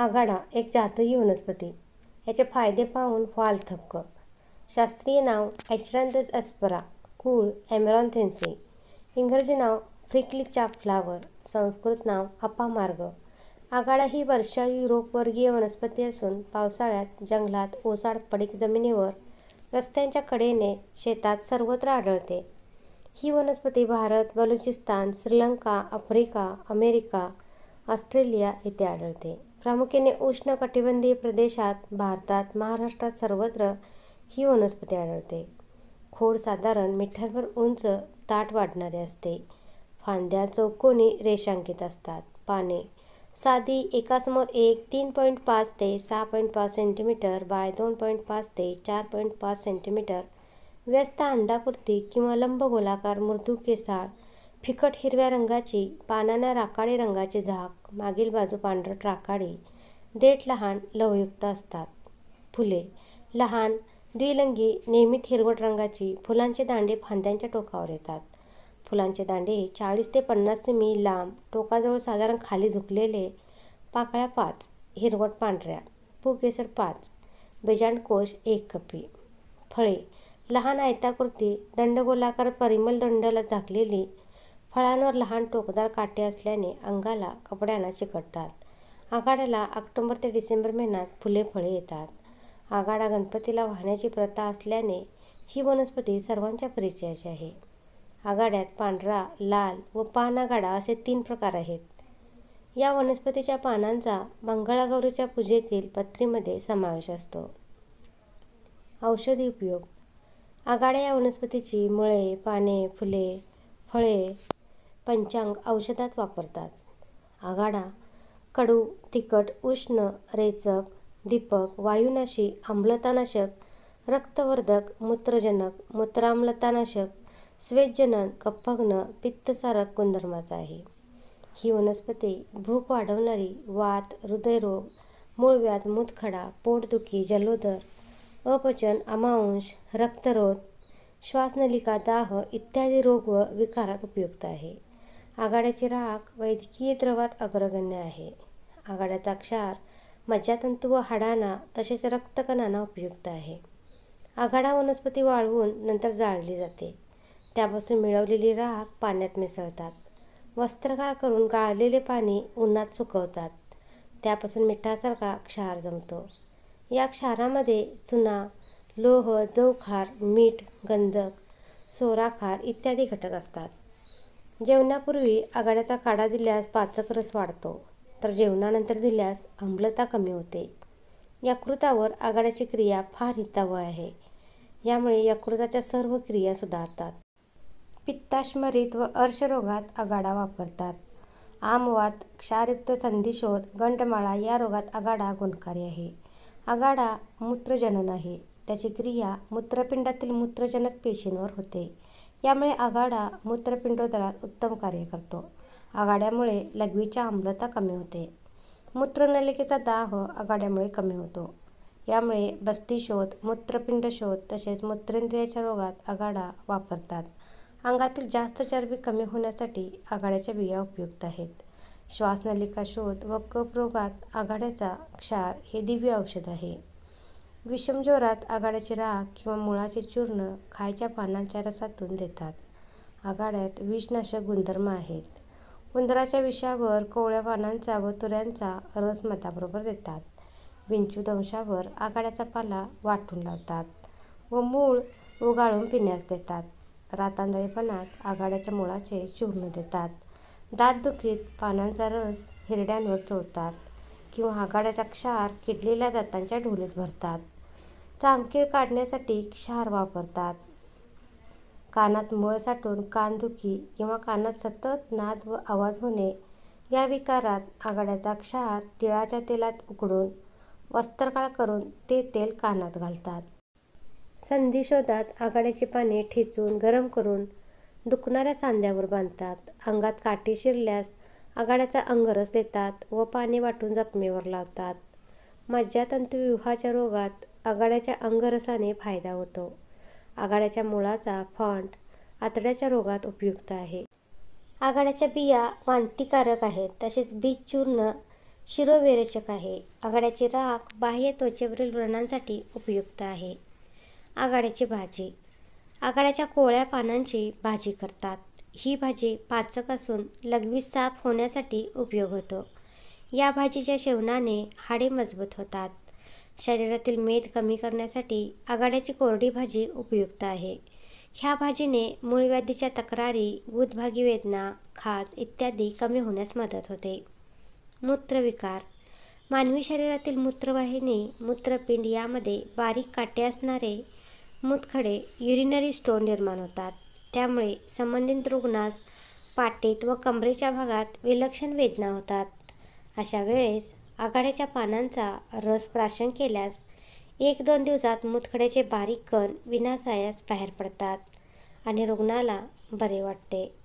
आघाडा एक जातही वनस्पती याचे फायदे पाहून व्हाल थक्क शास्त्रीय नाव ॲचरांदस अस्परा कुळ ॲमेरॉन्थेन्सी इंग्रजी नाव चा फ्लावर संस्कृत नाव अपामार्ग आघाडा ही वर्षा युरोपवर्गीय वनस्पती असून पावसाळ्यात जंगलात ओसाड पडीक जमिनीवर रस्त्यांच्या कडेने शेतात सर्वत्र आढळते ही वनस्पती Bharat Baluchistan Sri Lanka Africa America Australia येथे आढळते प्रामुख्याने उष्ण कटिबंधीय प्रदेशात भारतात महाराष्ट्रात सर्वत्र ही वनस्पती आढळते खोड साधारण मिठावर उंच ताट वाढणारे असते फांद्या चौकोनी रेषांकित असतात पाने साधी एकासमोर एक तीन पॉईंट पाच ते सहा पॉईंट पाच सेंटीमीटर बाय दोन पॉईंट पाच ते चार पॉईंट पाच सेंटीमीटर व्यस्त अंडाकृती किंवा गोलाकार मृदू केसाळ फिकट हिरव्या रंगाची पानांना राखाडी रंगाचे झाक मागील बाजू पांढरट राखाडी देठ लहान लवयुक्त असतात फुले लहान द्विलंगी नेहमीत हिरवट रंगाची फुलांचे दांडे फांद्यांच्या टोकावर येतात फुलांचे दांडे चाळीस ते पन्नास सेमी लांब टोकाजवळ साधारण खाली झुकलेले पाकळ्या पाच हिरवट पांढऱ्या पुकेसर पाच कोश एक कपी फळे लहान आयताकृती दंडगोलाकार परिमल दंडाला झाकलेली फळांवर लहान टोकदार काटे असल्याने अंगाला कपड्यांना चिकटतात आघाड्याला ऑक्टोबर ते डिसेंबर महिन्यात फुले फळे येतात आघाडा गणपतीला वाहण्याची प्रथा असल्याने ही वनस्पती सर्वांच्या परिचयाची आहे आघाड्यात पांढरा लाल व पानागाडा असे तीन प्रकार आहेत या वनस्पतीच्या पानांचा मंगळागौरीच्या पूजेतील पत्रीमध्ये समावेश असतो औषधी उपयोग आघाड्या या वनस्पतीची मुळे पाने फुले फळे पंचांग औषधात वापरतात आघाडा कडू तिखट उष्ण रेचक दीपक वायुनाशी आम्लतानाशक रक्तवर्धक मूत्रजनक मूत्राम्लतानाशक स्वेजनन कप्पग्न पित्तसारक गुणधर्माचा आहे ही वनस्पती भूक वाढवणारी वात हृदयरोग मूळव्याध मूतखडा पोटदुखी जलोदर अपचन अमांश रक्तरोध श्वासनलिका दाह इत्यादी रोग व विकारात उपयुक्त आहे आघाड्याची राख वैद्यकीय द्रवात अग्रगण्य आहे आघाड्याचा क्षार मज्जातंतू व हाडांना तसेच रक्तकणांना उपयुक्त आहे आघाडा वनस्पती वाळवून नंतर जाळली जाते त्यापासून मिळवलेली राख पाण्यात मिसळतात वस्त्रगाळ करून गाळलेले पाणी उन्हात सुकवतात त्यापासून मिठासारखा क्षार जमतो या क्षारामध्ये चुना लोह जवखार मीठ गंधक सोराखार इत्यादी घटक असतात जेवणापूर्वी आघाड्याचा काढा दिल्यास पाचक रस वाढतो तर जेवणानंतर दिल्यास आम्लता कमी होते यकृतावर आघाड्याची क्रिया फार हितावह आहे यामुळे यकृताच्या सर्व क्रिया सुधारतात पित्ताश्मरीत व अर्शरोगात आघाडा वापरतात आमवात क्षारयुक्त संधिशोध गंटमाळा या रोगात आघाडा गुणकारी आहे आघाडा मूत्रजनन आहे त्याची क्रिया मूत्रपिंडातील मूत्रजनक पेशींवर होते यामुळे आघाडा मूत्रपिंडोदरात उत्तम कार्य करतो आघाड्यामुळे लघवीच्या आम्लता कमी होते मूत्रनलिकेचा दाह आघाड्यामुळे कमी होतो यामुळे बस्तीशोध शोध तसेच मूत्रेंद्रियाच्या रोगात आघाडा वापरतात अंगातील जास्त चरबी कमी होण्यासाठी आघाड्याच्या बिया उपयुक्त आहेत श्वासनलिका शोध व कप रोगात आघाड्याचा क्षार हे दिव्य औषध आहे विषम जोरात आघाड्याची राख किंवा मुळाचे चूर्ण खायच्या पानांच्या रसातून देतात आघाड्यात विषनाशक गुणधर्म आहेत उंदराच्या विषावर कोवळ्या पानांचा व तुऱ्यांचा रस मताबरोबर देतात विंचू दंशावर आघाड्याचा पाला वाटून लावतात व मूळ उगाळून पिण्यास देतात रातांदळेपणात आघाड्याच्या मुळाचे चूर्ण देतात दातदुखीत पानांचा रस हिरड्यांवर चोळतात किंवा आघाड्याचा क्षार किडलेल्या दातांच्या ढोलीत भरतात चांदकीळ काढण्यासाठी क्षार वापरतात कानात मळ साठून कानदुखी किंवा कानात सतत नाद व आवाज होणे या विकारात आघाड्याचा क्षार तिळाच्या तेलात उकडून वस्त्रकाळ करून ते तेल कानात घालतात शोधात आघाड्याची पाने ठेचून गरम करून दुखणाऱ्या सांध्यावर बांधतात अंगात काठी शिरल्यास आघाड्याचा अंगरस देतात व पाणी वाटून जखमीवर लावतात मज्जातंतुव्यूहाच्या रोगात आघाड्याच्या अंगरसाने फायदा होतो आघाड्याच्या मुळाचा फॉन्ट आतड्याच्या रोगात उपयुक्त आहे आघाड्याच्या बिया वांतीकारक आहेत तसेच बीज चूर्ण शिरोविरेचक आहे आघाड्याची राख बाह्य त्वचेवरील व्रणांसाठी उपयुक्त आहे आघाड्याची भाजी आघाड्याच्या कोळ्या पानांची भाजी करतात ही भाजी पाचक असून लघवी साफ होण्यासाठी उपयोग होतो या भाजीच्या शेवणाने हाडे मजबूत होतात शरीरातील मेद कमी करण्यासाठी आघाड्याची कोरडी भाजी उपयुक्त आहे ह्या भाजीने मूळव्याधीच्या तक्रारी गुदभागी वेदना खाज इत्यादी कमी होण्यास मदत होते मूत्रविकार मानवी शरीरातील मूत्रवाहिनी मूत्रपिंड यामध्ये बारीक काटे असणारे मुतखडे युरिनरी स्टोन निर्माण होतात त्यामुळे संबंधित रुग्णास पाटीत व कमरेच्या भागात विलक्षण वेदना होतात अशा वेळेस आघाड्याच्या पानांचा रस प्राशन केल्यास एक दोन दिवसात मुतखड्याचे बारीक कण विनासायास बाहेर पडतात आणि रुग्णाला बरे वाटते